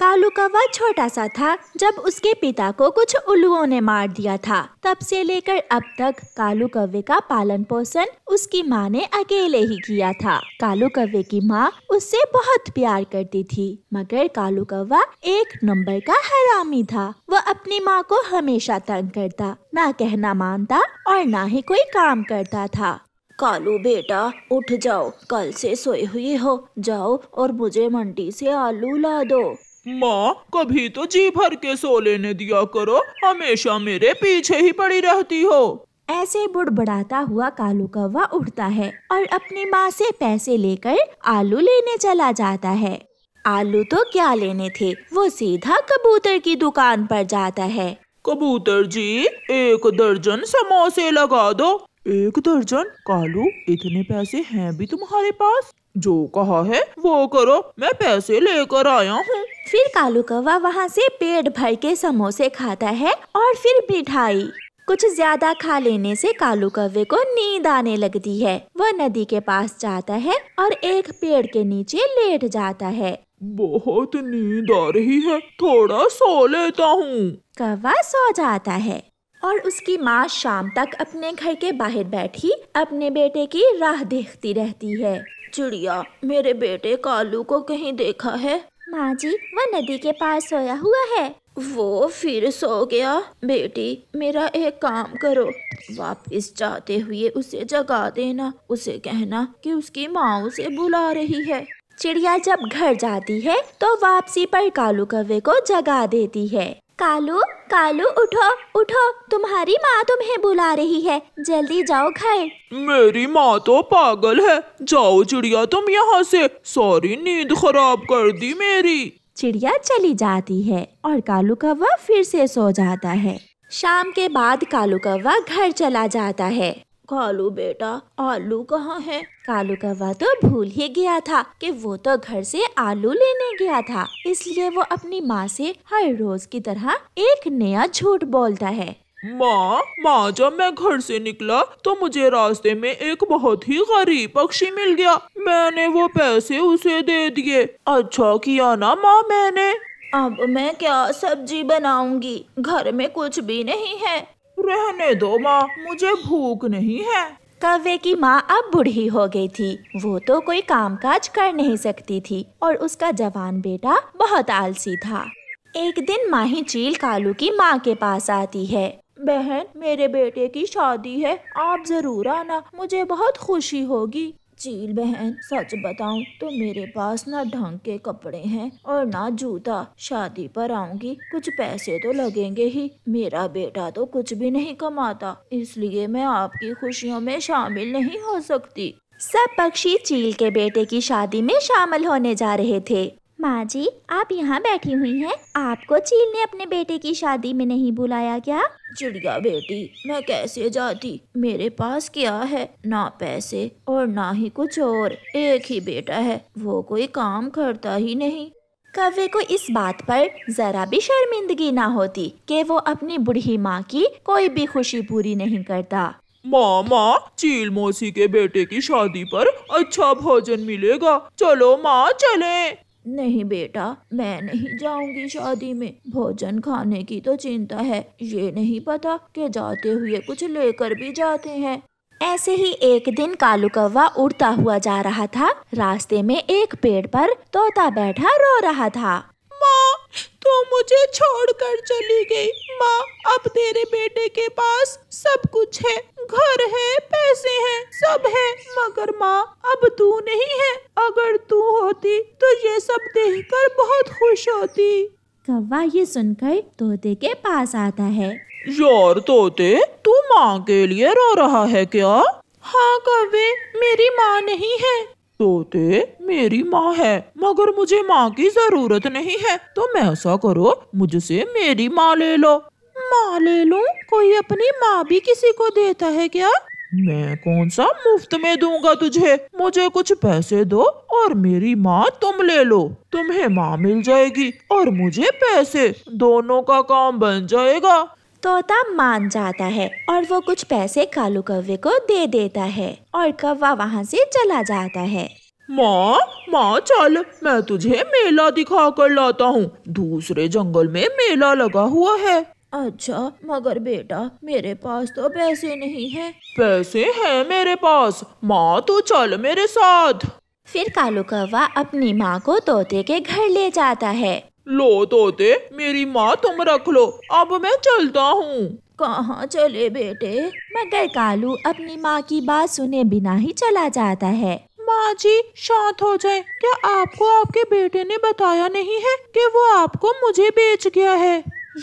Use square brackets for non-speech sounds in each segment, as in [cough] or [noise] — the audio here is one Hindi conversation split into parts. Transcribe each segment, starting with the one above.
कालू कौवा छोटा सा था जब उसके पिता को कुछ उल्लुओं ने मार दिया था तब से लेकर अब तक कालू कौवे का पालन पोषण उसकी माँ ने अकेले ही किया था कालू कौवे की माँ उससे बहुत प्यार करती थी मगर कालू कौवा एक नंबर का हरामी था वह अपनी माँ को हमेशा तंग करता ना कहना मानता और ना ही कोई काम करता था कालू बेटा उठ जाओ कल से सोए हुए हो जाओ और मुझे मंडी से आलू ला दो माँ कभी तो जी भर के सो लेने दिया करो हमेशा मेरे पीछे ही पड़ी रहती हो ऐसे बुड़बड़ाता हुआ कालू कौवा उठता है और अपनी माँ से पैसे लेकर आलू लेने चला जाता है आलू तो क्या लेने थे वो सीधा कबूतर की दुकान पर जाता है कबूतर जी एक दर्जन समोसे लगा दो एक दर्जन कालू इतने पैसे हैं भी तुम्हारे पास जो कहा है वो करो मैं पैसे लेकर आया हूँ फिर कालू कौवा वहाँ से पेट भर के समोसे खाता है और फिर मिठाई कुछ ज्यादा खा लेने से कालू कौवे को नींद आने लगती है वह नदी के पास जाता है और एक पेड़ के नीचे लेट जाता है बहुत नींद आ रही है थोड़ा सो लेता हूँ कौवा सो जाता है और उसकी माँ शाम तक अपने घर के बाहर बैठी अपने बेटे की राह देखती रहती है चिड़िया मेरे बेटे कालू को कहीं देखा है माँ जी वह नदी के पास सोया हुआ है वो फिर सो गया बेटी मेरा एक काम करो वापस जाते हुए उसे जगा देना उसे कहना कि उसकी माँ उसे बुला रही है चिड़िया जब घर जाती है तो वापसी पर कालू कवे को जगा देती है कालू कालू उठो उठो तुम्हारी माँ तुम्हें बुला रही है जल्दी जाओ घर मेरी माँ तो पागल है जाओ चिड़िया तुम यहाँ से सारी नींद खराब कर दी मेरी चिड़िया चली जाती है और कालू कौवा फिर से सो जाता है शाम के बाद कालू कौवा घर चला जाता है कालू बेटा आलू कहाँ है कालू कौवा तो भूल ही गया था कि वो तो घर से आलू लेने गया था इसलिए वो अपनी माँ से हर रोज की तरह एक नया झूठ बोलता है माँ माँ जब मैं घर से निकला तो मुझे रास्ते में एक बहुत ही गरीब पक्षी मिल गया मैंने वो पैसे उसे दे दिए अच्छा किया ना माँ मैंने अब मैं क्या सब्जी बनाऊंगी घर में कुछ भी नहीं है रहने दो माँ मुझे भूख नहीं है कव्वे की माँ अब बूढ़ी हो गई थी वो तो कोई कामकाज कर नहीं सकती थी और उसका जवान बेटा बहुत आलसी था एक दिन माही चील कालू की माँ के पास आती है बहन मेरे बेटे की शादी है आप जरूर आना मुझे बहुत खुशी होगी चील बहन सच बताऊं तो मेरे पास ना ढंग के कपड़े हैं और ना जूता शादी पर आऊंगी कुछ पैसे तो लगेंगे ही मेरा बेटा तो कुछ भी नहीं कमाता इसलिए मैं आपकी खुशियों में शामिल नहीं हो सकती सब पक्षी चील के बेटे की शादी में शामिल होने जा रहे थे माँ जी आप यहाँ बैठी हुई हैं आपको चील ने अपने बेटे की शादी में नहीं बुलाया क्या चिड़िया बेटी मैं कैसे जाती मेरे पास क्या है ना पैसे और ना ही कुछ और एक ही बेटा है वो कोई काम करता ही नहीं कवे को इस बात पर जरा भी शर्मिंदगी ना होती कि वो अपनी बूढ़ी माँ की कोई भी खुशी पूरी नहीं करता माँ माँ चील मौसी के बेटे की शादी पर अच्छा भोजन मिलेगा चलो माँ चले नहीं बेटा मैं नहीं जाऊंगी शादी में भोजन खाने की तो चिंता है ये नहीं पता कि जाते हुए कुछ लेकर भी जाते हैं ऐसे ही एक दिन कालू कौवा उड़ता हुआ जा रहा था रास्ते में एक पेड़ पर तोता बैठा रो रहा था माँ तो मुझे छोड़कर चली गई माँ अब तेरे बेटे के पास सब कुछ है घर है पैसे हैं सब है मगर माँ अब तू नहीं है अगर तू होती तो ये सब देखकर बहुत खुश होती कौवा ये सुनकर तोते के पास आता है यार तोते तू माँ के लिए रो रहा है क्या हाँ कौवे मेरी माँ नहीं है तोते मेरी माँ है मगर मुझे माँ की जरूरत नहीं है तुम तो ऐसा करो मुझसे मेरी माँ ले लो माँ ले लो कोई अपनी माँ भी किसी को देता है क्या मैं कौन सा मुफ्त में दूंगा तुझे मुझे कुछ पैसे दो और मेरी माँ तुम ले लो तुम्हें माँ मिल जाएगी और मुझे पैसे दोनों का काम बन जाएगा तोता मान जाता है और वो कुछ पैसे कालू कौवे को दे देता है और कौवा वहाँ से चला जाता है माँ माँ चल मैं तुझे मेला दिखा कर लाता हूँ दूसरे जंगल में मेला लगा हुआ है अच्छा मगर बेटा मेरे पास तो पैसे नहीं है पैसे हैं मेरे पास माँ तो चल मेरे साथ फिर कालू कौवा अपनी माँ को तोते के घर ले जाता है लो तोते मेरी माँ तुम रख लो अब मैं चलता हूँ कहाँ चले बेटे मगर कालू अपनी माँ की बात सुने बिना ही चला जाता है माँ जी शांत हो जाए क्या आपको आपके बेटे ने बताया नहीं है कि वो आपको मुझे बेच गया है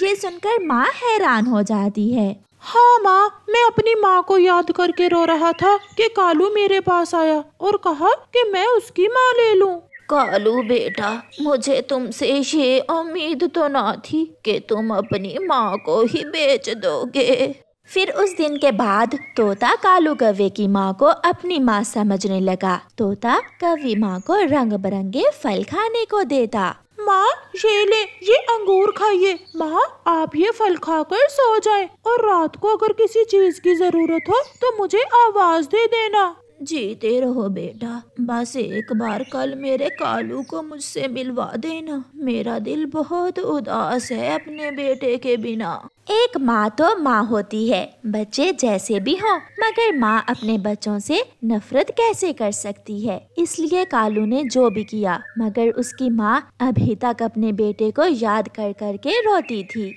ये सुनकर माँ हैरान हो जाती है हाँ माँ मैं अपनी माँ को याद करके रो रहा था कि कालू मेरे पास आया और कहा कि मैं उसकी माँ ले लूँ कालू बेटा मुझे तुमसे ये उम्मीद तो ना थी कि तुम अपनी माँ को ही बेच दोगे फिर उस दिन के बाद तोता कालू कव्वे की माँ को अपनी माँ समझने लगा तोता कवि माँ को रंग बिरंगे फल खाने को देता माँ ये ले ये अंगूर खाइए माँ आप ये फल खाकर सो जाए और रात को अगर किसी चीज की जरूरत हो तो मुझे आवाज दे देना जीते रहो बेटा बस एक बार कल मेरे कालू को मुझसे मिलवा देना मेरा दिल बहुत उदास है अपने बेटे के बिना एक माँ तो माँ होती है बच्चे जैसे भी हों मगर माँ अपने बच्चों से नफरत कैसे कर सकती है इसलिए कालू ने जो भी किया मगर उसकी माँ अभी तक अपने बेटे को याद कर कर के रोती थी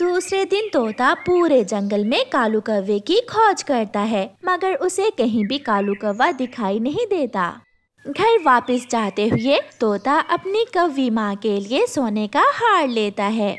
दूसरे दिन तोता पूरे जंगल में कालू कौवे की खोज करता है मगर उसे कहीं भी कालू कौवा दिखाई नहीं देता घर वापस जाते हुए तोता अपनी कवी माँ के लिए सोने का हार लेता है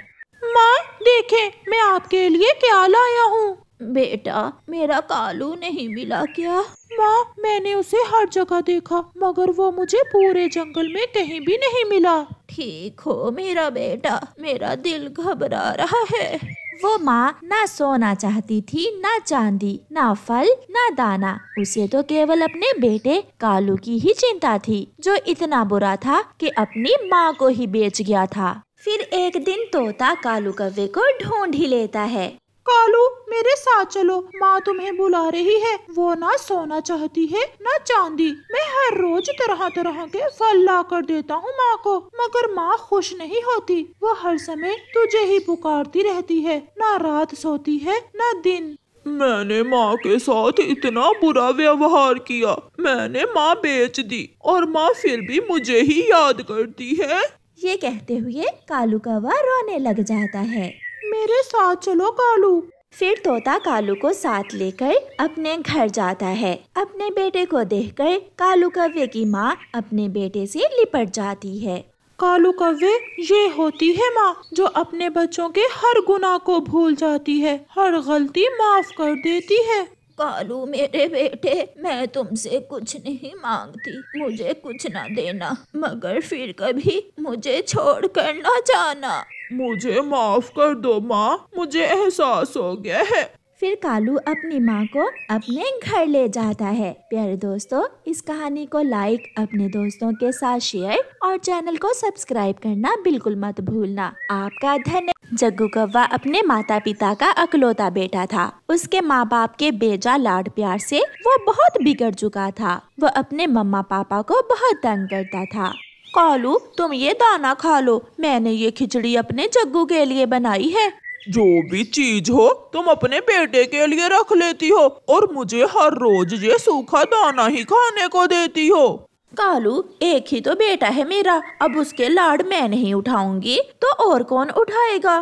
माँ देखे मैं आपके लिए क्या लाया हूँ बेटा मेरा कालू नहीं मिला क्या माँ मैंने उसे हर जगह देखा मगर वो मुझे पूरे जंगल में कहीं भी नहीं मिला ठीक हो मेरा बेटा मेरा दिल घबरा रहा है वो माँ ना सोना चाहती थी ना चांदी ना फल ना दाना उसे तो केवल अपने बेटे कालू की ही चिंता थी जो इतना बुरा था कि अपनी माँ को ही बेच गया था फिर एक दिन तोता कालू कव्वे को ढूंढ ही लेता है कालू मेरे साथ चलो माँ तुम्हें बुला रही है वो ना सोना चाहती है ना चांदी मैं हर रोज तरह तरह के फल ला कर देता हूँ माँ को मगर माँ खुश नहीं होती वो हर समय तुझे ही पुकारती रहती है ना रात सोती है ना दिन मैंने माँ के साथ इतना बुरा व्यवहार किया मैंने माँ बेच दी और माँ फिर भी मुझे ही याद करती है ये कहते हुए कालू का वह रोने लग जाता है मेरे साथ चलो कालू फिर तोता कालू को साथ लेकर अपने घर जाता है अपने बेटे को देखकर कालू कव्वे की माँ अपने बेटे से लिपट जाती है कालू कव्वे ये होती है माँ जो अपने बच्चों के हर गुनाह को भूल जाती है हर गलती माफ कर देती है कालू मेरे बेटे मैं तुमसे कुछ नहीं मांगती मुझे कुछ ना देना मगर फिर कभी मुझे छोड़ कर ना जाना मुझे माफ कर दो माँ मुझे एहसास हो गया है फिर कालू अपनी माँ को अपने घर ले जाता है प्यारे दोस्तों इस कहानी को लाइक अपने दोस्तों के साथ शेयर और चैनल को सब्सक्राइब करना बिल्कुल मत भूलना आपका धन्यवाद जग्गू कौवा अपने माता पिता का अकलौता बेटा था उसके माँ बाप के बेजा लाड प्यार से वो बहुत बिगड़ चुका था वो अपने मम्मा पापा को बहुत तंग करता था कालू तुम ये दाना खा लो मैंने ये खिचड़ी अपने जग्गू के लिए बनाई है जो भी चीज हो तुम अपने बेटे के लिए रख लेती हो और मुझे हर रोज ये सूखा दाना ही खाने को देती हो कालू एक ही तो बेटा है मेरा अब उसके लाड मैं नहीं उठाऊंगी तो और कौन उठाएगा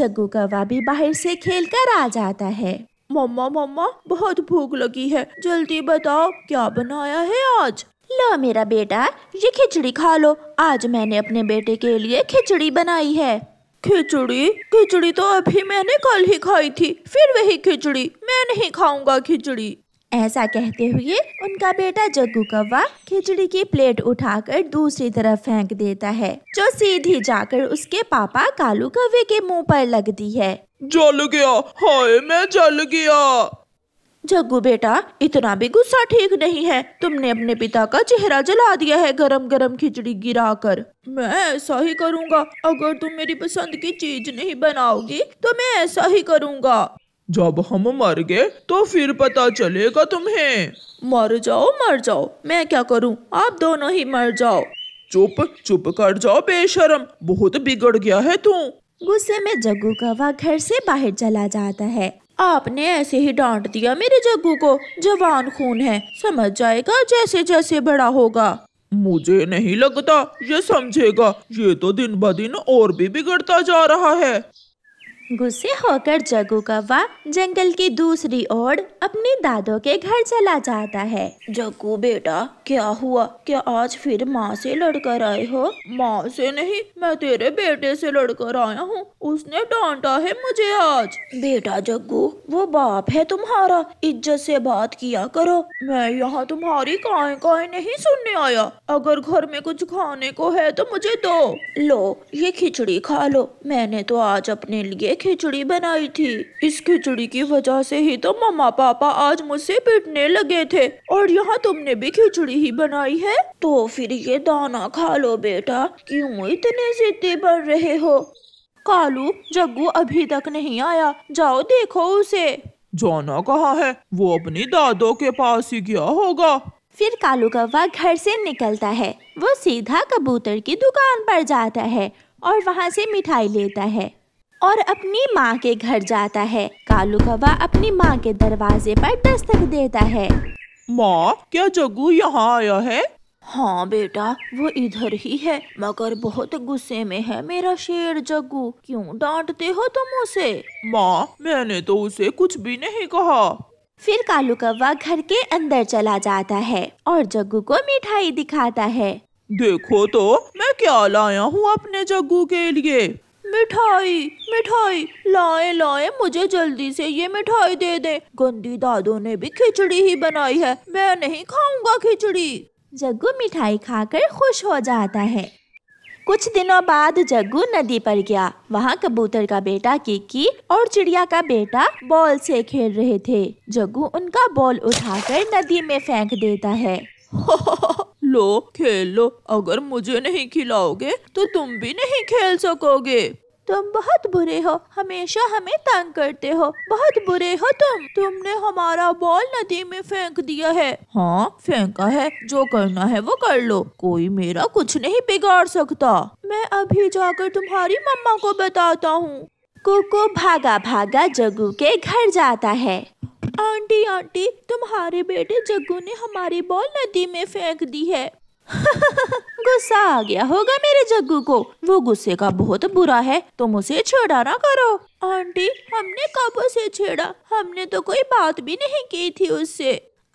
जग्गू कवा भी बाहर से खेल कर आ जाता है मम्मा मम्मा बहुत भूख लगी है जल्दी बताओ क्या बनाया है आज लो मेरा बेटा ये खिचड़ी खा लो आज मैंने अपने बेटे के लिए खिचड़ी बनाई है खिचड़ी खिचड़ी तो अभी मैंने कल ही खाई थी फिर वही खिचड़ी मैं नहीं खाऊंगा खिचड़ी ऐसा कहते हुए उनका बेटा जग्गू कौवा खिचड़ी की प्लेट उठाकर दूसरी तरफ फेंक देता है जो सीधी जाकर उसके पापा कालू कौवे के मुंह पर लगती है जल गया हाय मैं जल गया जग्गू बेटा इतना भी गुस्सा ठीक नहीं है तुमने अपने पिता का चेहरा जला दिया है गरम गरम खिचड़ी गिरा कर मैं ऐसा ही करूँगा अगर तुम मेरी पसंद की चीज नहीं बनाओगी तो मैं ऐसा ही करूँगा जब हम मर गए तो फिर पता चलेगा तुम्हें मर जाओ मर जाओ मैं क्या करूँ आप दोनों ही मर जाओ चुप चुप कर जाओ बेशरम बहुत बिगड़ गया है तू गुस्से में जग्गू कौवा घर से बाहर चला जाता है आपने ऐसे ही डांट दिया मेरे जग्गू को जवान खून है समझ जाएगा जैसे जैसे बड़ा होगा मुझे नहीं लगता ये समझेगा ये तो दिन ब दिन और भी बिगड़ता जा रहा है गुस्से होकर जगू कौवा जंगल की दूसरी ओर अपने दादो के घर चला जाता है जगू बेटा क्या हुआ क्या आज फिर माँ से लड़कर आए हो माँ से नहीं मैं तेरे बेटे से लड़कर आया हूँ उसने डांटा है मुझे आज बेटा जग्गू वो बाप है तुम्हारा इज्जत से बात किया करो मैं यहाँ तुम्हारी काय काय नहीं सुनने आया अगर घर में कुछ खाने को है तो मुझे दो लो ये खिचड़ी खा लो मैंने तो आज अपने लिए खिचड़ी बनाई थी इस खिचड़ी की वजह से ही तो मम्मा पापा आज मुझसे पिटने लगे थे और यहाँ तुमने भी खिचड़ी ही बनाई है तो फिर ये दाना खा लो बेटा क्यों इतने जिद्दी बढ़ रहे हो कालू जग्गू अभी तक नहीं आया जाओ देखो उसे जाना कहाँ है वो अपनी दादो के पास ही गया होगा फिर कालू कौवा घर से निकलता है वो सीधा कबूतर की दुकान पर जाता है और वहाँ से मिठाई लेता है और अपनी माँ के घर जाता है कालू कवा अपनी माँ के दरवाजे पर दस्तक देता है माँ क्या जग्गू यहाँ आया है हाँ बेटा वो इधर ही है मगर बहुत गुस्से में है मेरा शेर जग्गू क्यों डांटते हो तुम उसे माँ मैंने तो उसे कुछ भी नहीं कहा फिर कालू कौवा घर के अंदर चला जाता है और जग्गू को मिठाई दिखाता है देखो तो मैं क्या लाया हूँ अपने जग्गू के लिए मिठाई मिठाई लाए लाए मुझे जल्दी से ये मिठाई दे दे गंदी दादो ने भी खिचड़ी ही बनाई है मैं नहीं खाऊंगा खिचड़ी जग्गू मिठाई खाकर खुश हो जाता है कुछ दिनों बाद जग्गू नदी पर गया वहाँ कबूतर का बेटा किकी और चिड़िया का बेटा बॉल से खेल रहे थे जग्गू उनका बॉल उठाकर नदी में फेंक देता है [laughs] लो खेल लो अगर मुझे नहीं खिलाओगे तो तुम भी नहीं खेल सकोगे तुम बहुत बुरे हो हमेशा हमें तंग करते हो बहुत बुरे हो तुम तुमने हमारा बॉल नदी में फेंक दिया है हाँ फेंका है जो करना है वो कर लो कोई मेरा कुछ नहीं बिगाड़ सकता मैं अभी जाकर तुम्हारी मम्मा को बताता हूँ कोको भागा भागा जगू के घर जाता है आंटी आंटी तुम्हारे बेटे जग्गू ने हमारी बॉल नदी में फेंक दी है [laughs] गुस्सा आ गया होगा मेरे जग्गू को वो गुस्से का बहुत बुरा है तुम उसे छेड़ा ना करो आंटी हमने कब उसे छेड़ा हमने तो कोई बात भी नहीं की थी उससे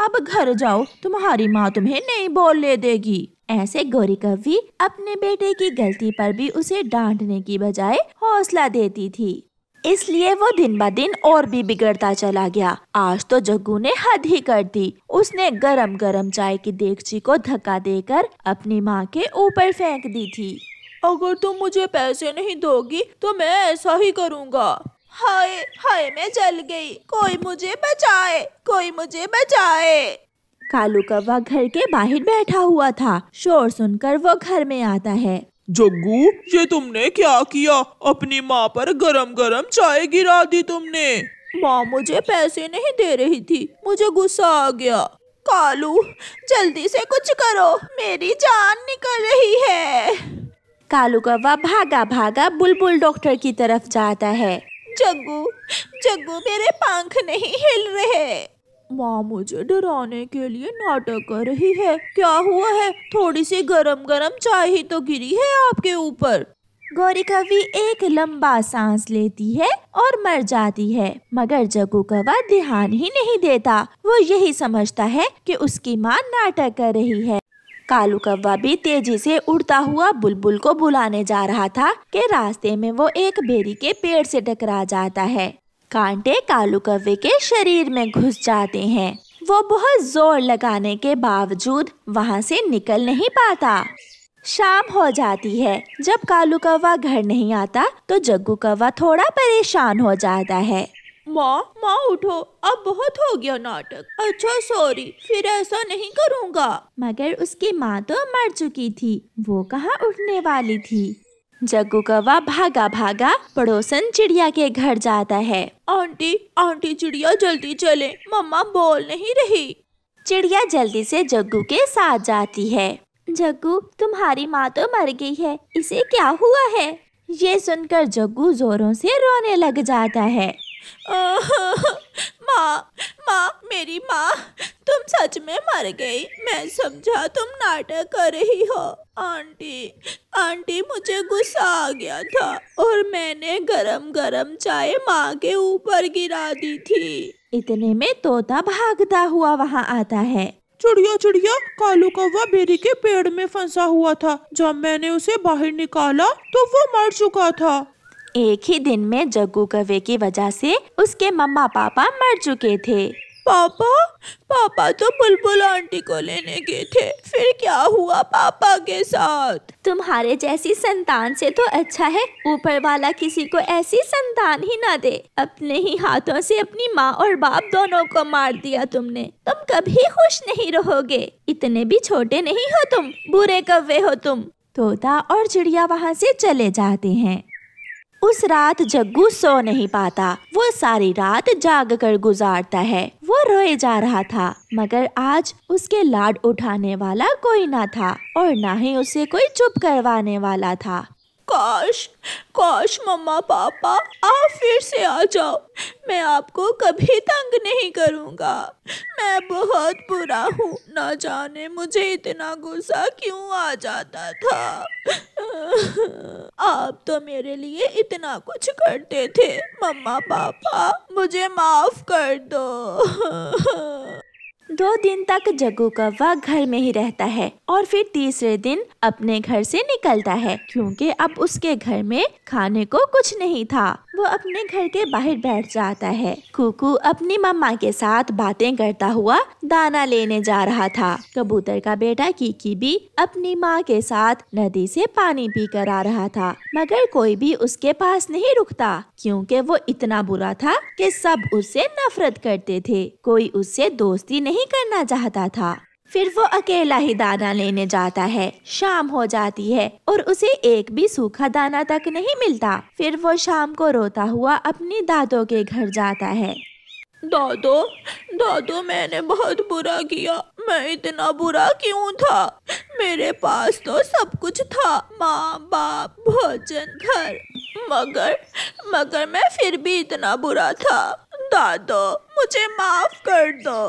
अब घर जाओ तुम्हारी माँ तुम्हें नई बॉल ले देगी ऐसे गौरी कवि अपने बेटे की गलती पर भी उसे डांटने की बजाय हौसला देती थी इसलिए वो दिन ब दिन और भी बिगड़ता चला गया आज तो जग्गू ने हद ही कर दी उसने गरम गरम चाय की देगची को धक्का देकर अपनी माँ के ऊपर फेंक दी थी अगर तुम मुझे पैसे नहीं दोगी तो मैं ऐसा ही करूँगा हाय हाय मैं जल गई कोई मुझे बचाए कोई मुझे बचाए कालू कौवा घर के बाहर बैठा हुआ था शोर सुनकर वो घर में आता है जग्गू ये तुमने क्या किया अपनी माँ पर गरम गरम चाय गिरा दी तुमने माँ मुझे पैसे नहीं दे रही थी मुझे गुस्सा आ गया कालू जल्दी से कुछ करो मेरी जान निकल रही है कालू कौवा भागा भागा बुलबुल डॉक्टर की तरफ जाता है जग्गू जग्गू मेरे पंख नहीं हिल रहे माँ मुझे डराने के लिए नाटक कर रही है क्या हुआ है थोड़ी सी गरम गरम चाय ही तो गिरी है आपके ऊपर गौरी कवि एक लंबा सांस लेती है और मर जाती है मगर जगू कवा ध्यान ही नहीं देता वो यही समझता है कि उसकी माँ नाटक कर रही है कालू कौवा भी तेजी से उड़ता हुआ बुलबुल को बुलाने जा रहा था कि रास्ते में वो एक बेरी के पेड़ से टकरा जाता है कांटे कालू कव्वे के शरीर में घुस जाते हैं वो बहुत जोर लगाने के बावजूद वहाँ से निकल नहीं पाता शाम हो जाती है जब कालू कौवा घर नहीं आता तो जग्गू कौवा थोड़ा परेशान हो जाता है माँ माँ उठो अब बहुत हो गया नाटक अच्छा सॉरी फिर ऐसा नहीं करूँगा मगर उसकी माँ तो मर चुकी थी वो कहाँ उठने वाली थी जग्गू कौवा भागा भागा पड़ोसन चिड़िया के घर जाता है आंटी आंटी चिड़िया जल्दी चले मम्मा बोल नहीं रही चिड़िया जल्दी से जग्गू के साथ जाती है जग्गू तुम्हारी माँ तो मर गई है इसे क्या हुआ है ये सुनकर जग्गू जोरों से रोने लग जाता है [laughs] माँ माँ मेरी माँ तुम सच में मर गई मैं समझा तुम नाटक कर रही हो आंटी आंटी मुझे गुस्सा आ गया था और मैंने गरम गरम चाय माँ के ऊपर गिरा दी थी इतने में तोता भागता हुआ वहाँ आता है चिड़िया चिड़िया कालू कौवा बेरी के पेड़ में फंसा हुआ था जब मैंने उसे बाहर निकाला तो वो मर चुका था एक ही दिन में जग्गू कवे की वजह से उसके मम्मा पापा मर चुके थे पापा पापा तो बुलबुल आंटी को लेने गए थे फिर क्या हुआ पापा के साथ तुम्हारे जैसी संतान से तो अच्छा है ऊपर वाला किसी को ऐसी संतान ही ना दे अपने ही हाथों से अपनी माँ और बाप दोनों को मार दिया तुमने तुम कभी खुश नहीं रहोगे इतने भी छोटे नहीं हो तुम बुरे कव्वे हो तुम तोता और चिड़िया वहाँ से चले जाते हैं उस रात जग्गू सो नहीं पाता वो सारी रात जाग कर गुजारता है वो रोए जा रहा था मगर आज उसके लाड उठाने वाला कोई ना था और ना ही उसे कोई चुप करवाने वाला था काश काश मम्मा पापा आप फिर से आ जाओ मैं आपको कभी तंग नहीं करूँगा मैं बहुत बुरा हूँ ना जाने मुझे इतना गुस्सा क्यों आ जाता था आप तो मेरे लिए इतना कुछ करते थे मम्मा पापा मुझे माफ कर दो दो दिन तक जग्गू कौवा घर में ही रहता है और फिर तीसरे दिन अपने घर से निकलता है क्योंकि अब उसके घर में खाने को कुछ नहीं था वो अपने घर के बाहर बैठ जाता है कुकू अपनी मम्मा के साथ बातें करता हुआ दाना लेने जा रहा था कबूतर का बेटा कीकी भी अपनी माँ के साथ नदी से पानी पी कर आ रहा था मगर कोई भी उसके पास नहीं रुकता क्योंकि वो इतना बुरा था कि सब उससे नफरत करते थे कोई उससे दोस्ती नहीं करना चाहता था फिर वो अकेला ही दाना लेने जाता है शाम हो जाती है और उसे एक भी सूखा दाना तक नहीं मिलता फिर वो शाम को रोता हुआ अपनी दादो के घर जाता है दादो दादो मैंने बहुत बुरा किया मैं इतना बुरा क्यों था मेरे पास तो सब कुछ था माँ बाप भोजन घर मगर मगर मैं फिर भी इतना बुरा था दादा मुझे माफ कर दो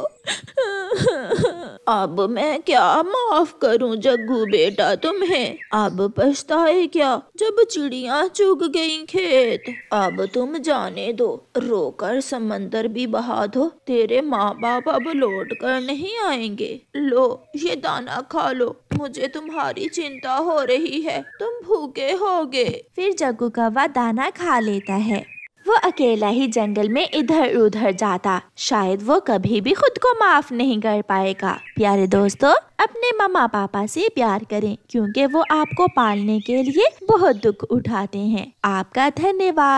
अब मैं क्या माफ करूं जग्गू बेटा तुम्हें अब पछताए क्या जब चिड़िया चुग गई खेत अब तुम जाने दो रोकर समंदर भी बहा दो तेरे माँ बाप अब लौट कर नहीं आएंगे लो ये दाना खा लो मुझे तुम्हारी चिंता हो रही है तुम भूखे होगे फिर जग्गू का वह दाना खा लेता है वो अकेला ही जंगल में इधर उधर जाता शायद वो कभी भी खुद को माफ नहीं कर पाएगा प्यारे दोस्तों अपने मम्मा पापा से प्यार करें क्योंकि वो आपको पालने के लिए बहुत दुख उठाते हैं आपका धन्यवाद